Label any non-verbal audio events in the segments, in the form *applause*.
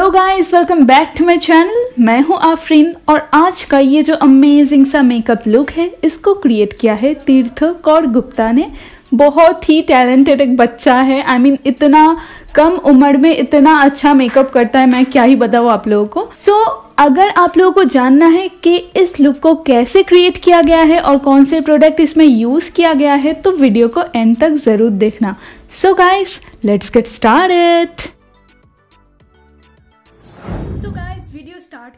Hello guys welcome back to my channel मैं हूं आफरीन और आज का ये जो अमेजिंग सा मेकअप लुक है इसको क्रिएट किया है तीर्थ कौर गुप्ता ने बहुत ही टैलेंटेड एक बच्चा है आई I मीन mean, इतना कम उम्र में इतना अच्छा मेकअप करता है मैं क्या ही बताऊँ आप लोगों को सो so, अगर आप लोगों को जानना है कि इस लुक को कैसे क्रिएट किया गया है और कौन से प्रोडक्ट इसमें यूज़ किया गया है तो वीडियो को एंड तक ज़रूर देखना so guys let's get start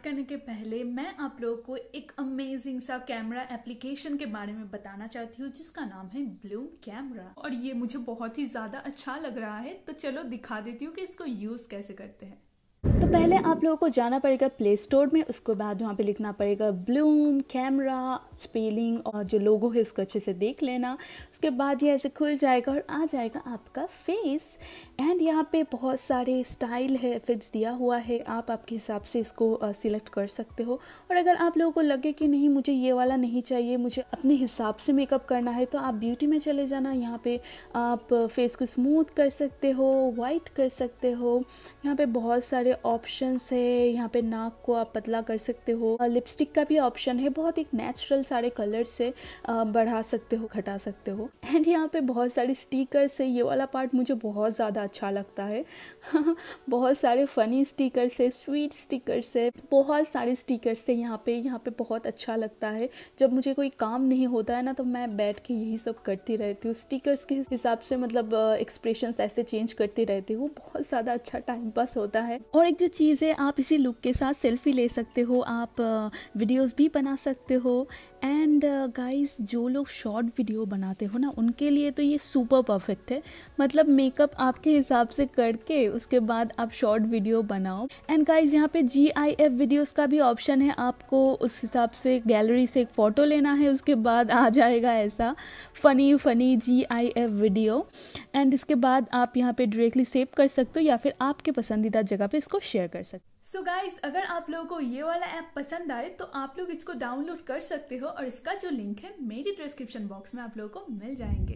करने के पहले मैं आप लोगों को एक अमेजिंग सा कैमरा एप्लीकेशन के बारे में बताना चाहती हूँ जिसका नाम है ब्लूम कैमरा और ये मुझे बहुत ही ज्यादा अच्छा लग रहा है तो चलो दिखा देती हूँ कि इसको यूज कैसे करते हैं तो पहले आप लोगों को जाना पड़ेगा प्ले स्टोर में उसके बाद वहाँ पे लिखना पड़ेगा ब्लूम कैमरा स्पेलिंग और जो लोगो है उसको अच्छे से देख लेना उसके बाद ये ऐसे खुल जाएगा और आ जाएगा आपका फेस एंड यहाँ पे बहुत सारे स्टाइल है फिट्स दिया हुआ है आप आपके हिसाब से इसको सिलेक्ट कर सकते हो और अगर आप लोगों को लगे कि नहीं मुझे ये वाला नहीं चाहिए मुझे अपने हिसाब से मेकअप करना है तो आप ब्यूटी में चले जाना यहाँ पे आप फेस को स्मूथ कर सकते हो वाइट कर सकते हो यहाँ पे बहुत सारे ऑप्शंस है यहाँ पे नाक को आप पतला कर सकते हो लिपस्टिक का भी ऑप्शन है बहुत एक नेचुरल सारे कलर से बढ़ा सकते हो घटा सकते हो एंड यहाँ पे बहुत सारे स्टीकर है ये वाला पार्ट मुझे बहुत ज़्यादा अच्छा लगता है *laughs* बहुत सारे फ़नी स्टिकर्स है स्वीट स्टिकर्स है बहुत सारे स्टिकर्स है यहाँ पे यहाँ पे बहुत अच्छा लगता है जब मुझे कोई काम नहीं होता है ना तो मैं बैठ के यही सब करती रहती हूँ स्टिकर्स के हिसाब से मतलब एक्सप्रेशन ऐसे चेंज करती रहती हूँ बहुत ज़्यादा अच्छा टाइम पास होता है और एक जो चीज़ है आप इसी लुक के साथ सेल्फी ले सकते हो आप वीडियोज़ भी बना सकते हो एंड गाइस uh, जो लोग शॉर्ट वीडियो बनाते हो ना उनके लिए तो ये सुपर परफेक्ट है मतलब मेकअप आपके हिसाब से करके उसके बाद आप शॉर्ट वीडियो बनाओ एंड गाइस यहाँ पे जी आई एफ वीडियोज़ का भी ऑप्शन है आपको उस हिसाब से गैलरी से एक फ़ोटो लेना है उसके बाद आ जाएगा ऐसा funny funny G I F video and इसके बाद आप यहाँ पे डायरेक्टली सेव कर सकते हो या फिर आपके पसंदीदा जगह पे इसको शेयर कर सकते हो सो so गाइस अगर आप लोगों को ये वाला ऐप पसंद आए तो आप लोग इसको डाउनलोड कर सकते हो और इसका जो लिंक है मेरी डिस्क्रिप्शन बॉक्स में आप लोगों को मिल जाएंगे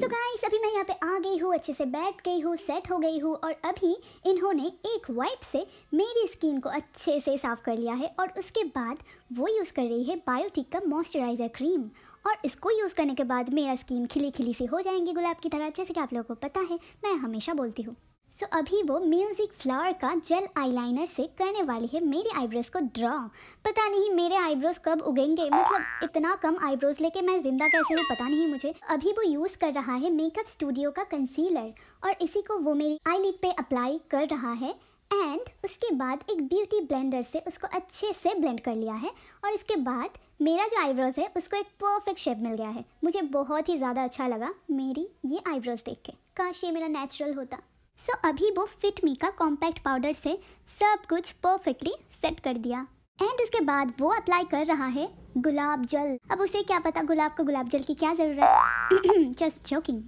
सो so गाइस अभी मैं यहाँ पे आ गई हूँ अच्छे से बैठ गई हूँ सेट हो गई हूँ और अभी इन्होंने एक वाइप से मेरी स्किन को अच्छे से साफ़ कर लिया है और उसके बाद वो यूज़ कर रही है बायोटिक का मॉइस्चराइज़र क्रीम और इसको यूज़ करने के बाद मेरा स्किन खिली खिली सी हो जाएंगी गुलाब की तरह जैसे कि आप लोगों को पता है मैं हमेशा बोलती हूँ सो so, अभी वो म्यूज़िक फ्लावर का जेल आईलाइनर से करने वाली है मेरी आईब्रोज को ड्रॉ पता नहीं मेरे आईब्रोज कब उगेंगे मतलब इतना कम आईब्रोज लेके मैं ज़िंदा कैसे हूँ पता नहीं मुझे अभी वो यूज़ कर रहा है मेकअप स्टूडियो का कंसीलर और इसी को वो मेरी आईलिड पे अप्लाई कर रहा है एंड उसके बाद एक ब्यूटी ब्लेंडर से उसको अच्छे से ब्लेंड कर लिया है और इसके बाद मेरा जो आईब्रोज है उसको एक परफेक्ट शेप मिल गया है मुझे बहुत ही ज़्यादा अच्छा लगा मेरी ये आईब्रोज देख के काश ये मेरा नेचुरल होता सो so, अभी वो फिटमी का कॉम्पैक्ट पाउडर से सब कुछ परफेक्टली सेट कर दिया एंड उसके बाद वो अप्लाई कर रहा है गुलाब जल अब उसे क्या पता गुलाब को गुलाब जल की क्या ज़रूरत जस्ट जोकिंग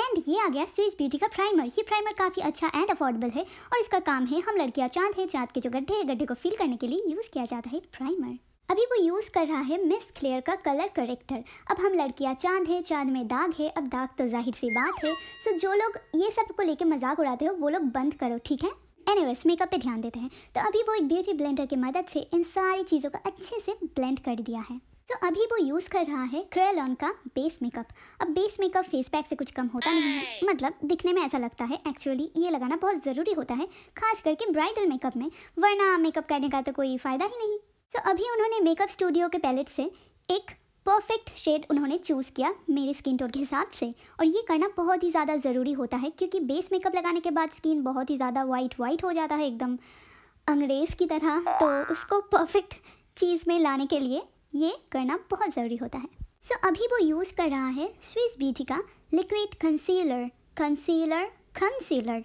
एंड ये आ गया स्विच ब्यूटी का प्राइमर ये प्राइमर काफ़ी अच्छा एंड अफोर्डेबल है और इसका काम है हम लड़कियाँ चांद है चांद के जो गड्ढे है गड्ढे को फिल करने के लिए यूज़ किया जाता है प्राइमर अभी वो यूज़ कर रहा है मिस क्लेयर का कलर करेक्टर अब हम लड़कियाँ चांद है चांद में दाग है अब दाग तो जाहिर सी बात है सो जो लोग ये सब को लेके मजाक उड़ाते हो वो लोग बंद करो ठीक है एनीवेज मेकअप पे ध्यान देते हैं तो अभी वो एक ब्यूटी ब्लेंडर की मदद से इन सारी चीज़ों को अच्छे से ब्लेंड कर दिया है तो so, अभी वो यूज़ कर रहा है क्रेलॉन का बेस मेकअप अब बेस मेकअप फेस पैक से कुछ कम होता नहीं है मतलब दिखने में ऐसा लगता है एक्चुअली ये लगाना बहुत ज़रूरी होता है खास करके ब्राइडल मेकअप में वरना मेकअप करने का तो कोई फ़ायदा ही नहीं सो so, अभी उन्होंने मेकअप स्टूडियो के पैलेट से एक परफेक्ट शेड उन्होंने चूज़ किया मेरे स्किन टोन के हिसाब से और ये करना बहुत ही ज़्यादा ज़रूरी होता है क्योंकि बेस मेकअप लगाने के बाद स्किन बहुत ही ज़्यादा वाइट वाइट हो जाता है एकदम अंग्रेज़ की तरह तो उसको परफेक्ट चीज़ में लाने के लिए ये करना बहुत ज़रूरी होता है सो so, अभी वो यूज़ कर रहा है स्विस ब्यूटी का लिक्विड कंसीलर कंसीलर कंसीलर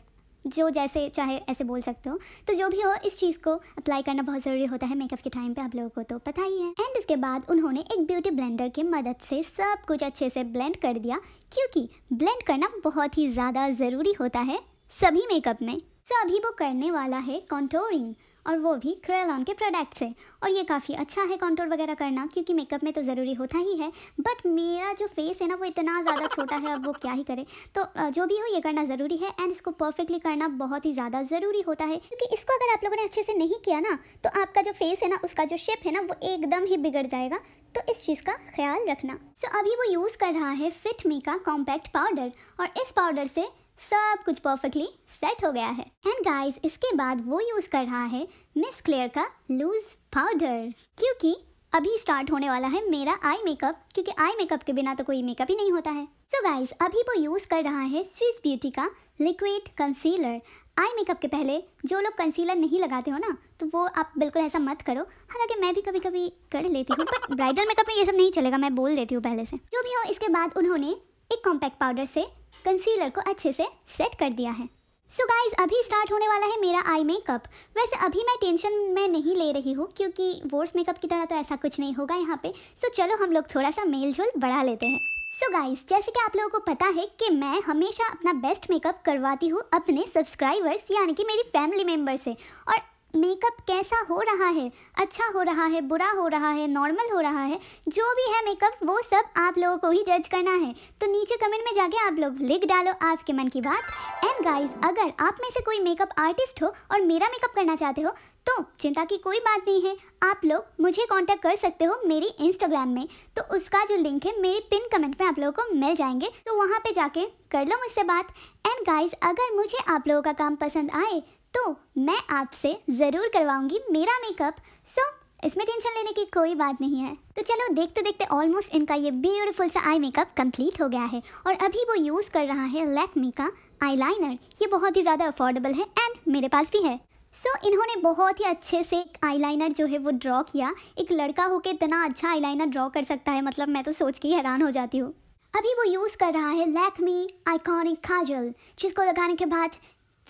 जो जैसे चाहे ऐसे बोल सकते हो तो जो भी हो इस चीज़ को अप्लाई करना बहुत ज़रूरी होता है मेकअप के टाइम पे आप लोगों को तो पता ही है एंड उसके बाद उन्होंने एक ब्यूटी ब्लेंडर की मदद से सब कुछ अच्छे से ब्लेंड कर दिया क्योंकि ब्लेंड करना बहुत ही ज़्यादा ज़रूरी होता है सभी मेकअप में तो अभी वो करने वाला है कॉन्टोरिंग और वो भी क्रेलॉन के प्रोडक्ट से और ये काफ़ी अच्छा है कॉन्टोर वगैरह करना क्योंकि मेकअप में तो ज़रूरी होता ही है बट मेरा जो फेस है ना वो इतना ज़्यादा छोटा है अब वो क्या ही करे तो जो भी हो ये करना ज़रूरी है एंड इसको परफेक्टली करना बहुत ही ज़्यादा ज़रूरी होता है क्योंकि इसको अगर आप लोगों ने अच्छे से नहीं किया ना तो आपका जो फेस है ना उसका जो शेप है ना वो एकदम ही बिगड़ जाएगा तो इस चीज़ का ख्याल रखना सो so, अभी वो यूज़ कर रहा है फिट मी का कॉम्पैक्ट पाउडर और इस पाउडर से सब कुछ परफेक्टली सेट हो गया है एंड गाइस इसके बाद वो यूज़ कर रहा है मिस क्लेयर का लूज पाउडर क्योंकि अभी स्टार्ट होने वाला है मेरा आई मेकअप क्योंकि आई मेकअप के बिना तो कोई मेकअप ही नहीं होता है सो so गाइस अभी वो यूज़ कर रहा है स्विस ब्यूटी का लिक्विड कंसीलर आई मेकअप के पहले जो लोग कंसीलर नहीं लगाते हो ना तो वो आप बिल्कुल ऐसा मत करो हालांकि मैं भी कभी कभी कर लेती हूँ ब्राइडल मेकअप में ये सब नहीं चलेगा मैं बोल देती हूँ पहले से जो भी हो इसके बाद उन्होंने एक कॉम्पैक्ट पाउडर से कंसीलर को अच्छे से सेट कर दिया है सो so गाइज अभी स्टार्ट होने वाला है मेरा आई मेकअप वैसे अभी मैं टेंशन में नहीं ले रही हूँ क्योंकि वोर्स मेकअप की तरह तो ऐसा कुछ नहीं होगा यहाँ पे सो so चलो हम लोग थोड़ा सा मेल झोल बढ़ा लेते हैं सो so गाइज जैसे कि आप लोगों को पता है कि मैं हमेशा अपना बेस्ट मेकअप करवाती हूँ अपने सब्सक्राइबर्स यानी कि मेरी फैमिली मेम्बर से और मेकअप कैसा हो रहा है अच्छा हो रहा है बुरा हो रहा है नॉर्मल हो रहा है जो भी है मेकअप वो सब आप लोगों को ही जज करना है तो नीचे कमेंट में जाके आप लोग लिख डालो आपके मन की बात एंड गाइस अगर आप में से कोई मेकअप आर्टिस्ट हो और मेरा मेकअप करना चाहते हो तो चिंता की कोई बात नहीं है आप लोग मुझे कॉन्टैक्ट कर सकते हो मेरी इंस्टाग्राम में तो उसका जो लिंक है मेरे पिन कमेंट में आप लोगों को मिल जाएंगे तो वहाँ पर जाके कर लो मुझसे बात एंड गाइज़ अगर मुझे आप लोगों का काम पसंद आए तो मैं आपसे ज़रूर करवाऊंगी मेरा मेकअप सो इसमें टेंशन लेने की कोई बात नहीं है तो चलो देखते देखते ऑलमोस्ट इनका ये ब्यूटीफुल सा आई मेकअप कंप्लीट हो गया है और अभी वो यूज़ कर रहा है लैकमी का आईलाइनर ये बहुत ही ज़्यादा अफोर्डेबल है एंड मेरे पास भी है सो so, इन्होंने बहुत ही अच्छे से एक आईलाइनर जो है वो ड्रॉ किया एक लड़का होकर इतना अच्छा आईलाइनर ड्रॉ कर सकता है मतलब मैं तो सोच के हैरान हो जाती हूँ अभी वो यूज़ कर रहा है लैकमी आइकॉनिक काजल जिसको लगाने के बाद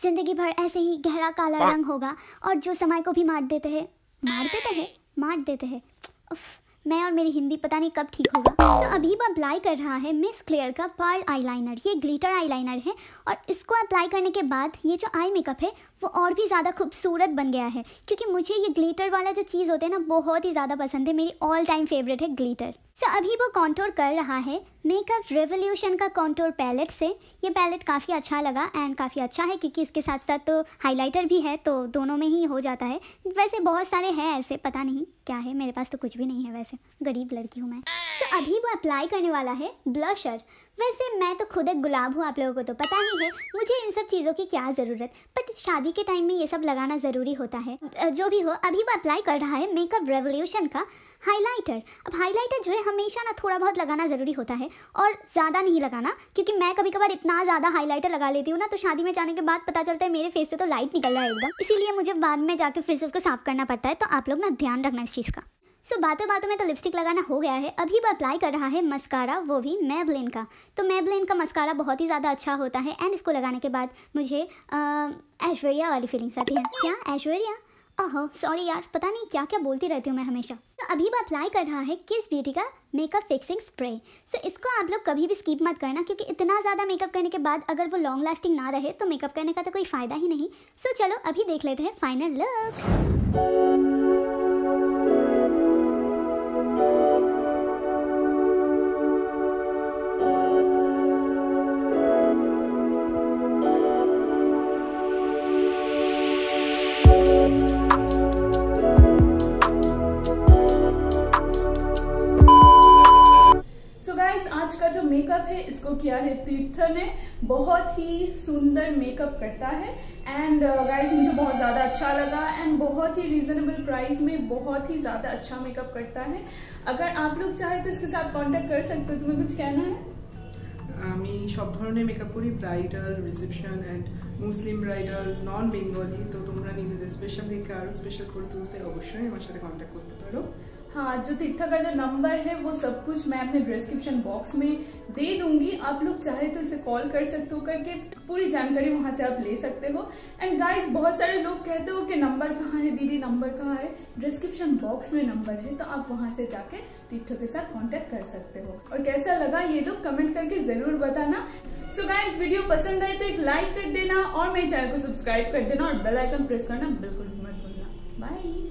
जिंदगी भर ऐसे ही गहरा काला हाँ। रंग होगा और जो समय को भी मार देते हैं मार देते हैं मार देते हैं उफ़ मैं और मेरी हिंदी पता नहीं कब ठीक होगा तो अभी वो अप्लाई कर रहा है मिस क्लियर का पर्ल आईलाइनर ये ग्लिटर आईलाइनर है और इसको अप्लाई करने के बाद ये जो आई मेकअप है वो और भी ज़्यादा खूबसूरत बन गया है क्योंकि मुझे ये ग्लिटर वाला जो चीज़ होते है ना बहुत ही ज़्यादा पसंद है मेरी ऑल टाइम फेवरेट है ग्लिटर सो so, अभी वो कॉन्टोर कर रहा है मेकअप रेवोल्यूशन का कॉन्टोर पैलेट से ये पैलेट काफ़ी अच्छा लगा एंड काफ़ी अच्छा है क्योंकि इसके साथ साथ तो हाईलाइटर भी है तो दोनों में ही हो जाता है वैसे बहुत सारे हैं ऐसे पता नहीं क्या है मेरे पास तो कुछ भी नहीं है वैसे गरीब लड़की हूँ मैं सो अभी वो अप्लाई करने वाला है ब्लशर वैसे मैं तो खुद एक गुलाब हूँ आप लोगों को तो पता ही है मुझे इन सब चीज़ों की क्या ज़रूरत बट शादी के टाइम में ये सब लगाना ज़रूरी होता है जो भी हो अभी वो अप्लाई कर रहा है मेकअप रेवोल्यूशन का हाइलाइटर अब हाइलाइटर जो है हमेशा ना थोड़ा बहुत लगाना ज़रूरी होता है और ज़्यादा नहीं लगाना क्योंकि मैं कभी कभार इतना ज़्यादा हाइलाइटर लगा लेती हूँ ना तो शादी में जाने के बाद पता चलता है मेरे फेस से तो लाइट निकल रहा है एकदम इसीलिए मुझे बाद में जाकर फिर से उसको साफ करना पड़ता है तो आप लोग ना ध्यान रखना इस चीज़ का सो बातों बातों में तो लिपस्टिक लगाना हो गया है अभी वो अप्लाई कर रहा है मस्कारा वो भी मेबलिन का तो मेबलिन का मस्कारा बहुत ही ज़्यादा अच्छा होता है एंड इसको लगाने के बाद मुझे ऐश्वर्या वाली फीलिंग्स आती है क्या ऐश्वर्या ओहो सॉरी यार पता नहीं क्या क्या बोलती रहती हूँ मैं हमेशा तो अभी वो अप्लाई कर रहा है किस ब्यूटी का मेकअप फिक्सिंग स्प्रे सो इसको आप लोग कभी भी स्कीप मत करना क्योंकि इतना ज़्यादा मेकअप करने के बाद अगर वो लॉन्ग लास्टिंग ना रहे तो मेकअप करने का तो कोई फ़ायदा ही नहीं सो चलो अभी देख लेते हैं फाइनल लुक मेकअप है इसको किया है तीर्थर ने बहुत ही सुंदर मेकअप करता है एंड गाइस uh, मुझे बहुत ज़्यादा अच्छा लगा एंड बहुत ही रीजनेबल प्राइस में बहुत ही ज़्यादा अच्छा मेकअप करता है अगर आप लोग चाहें तो इसके साथ कॉन्टेक्ट कर सकते हो तुम्हें कुछ कहना है स्पेशल स्पेशल ধরনের মেকআপ করি bridal reception and Muslim bridal non हाँ जो तीर्था का जो नंबर है वो सब कुछ मैं अपने डिस्क्रिप्शन बॉक्स में दे दूंगी आप लोग चाहे तो इसे कॉल कर सकते हो करके पूरी जानकारी वहां से आप ले सकते हो एंड गाइस बहुत सारे लोग कहते हो कि नंबर कहाँ है दीदी नंबर कहाँ है डिस्क्रिप्शन बॉक्स में नंबर है तो आप वहां से जाके तीर्थों के साथ कॉन्टेक्ट कर सकते हो और कैसा लगा ये लोग कमेंट करके जरूर बताना सो so गाइज वीडियो पसंद आए तो एक लाइक कर देना और मेरे चैनल को सब्सक्राइब कर देना और बेलाइकन प्रेस करना बिल्कुल मत भूलना बाय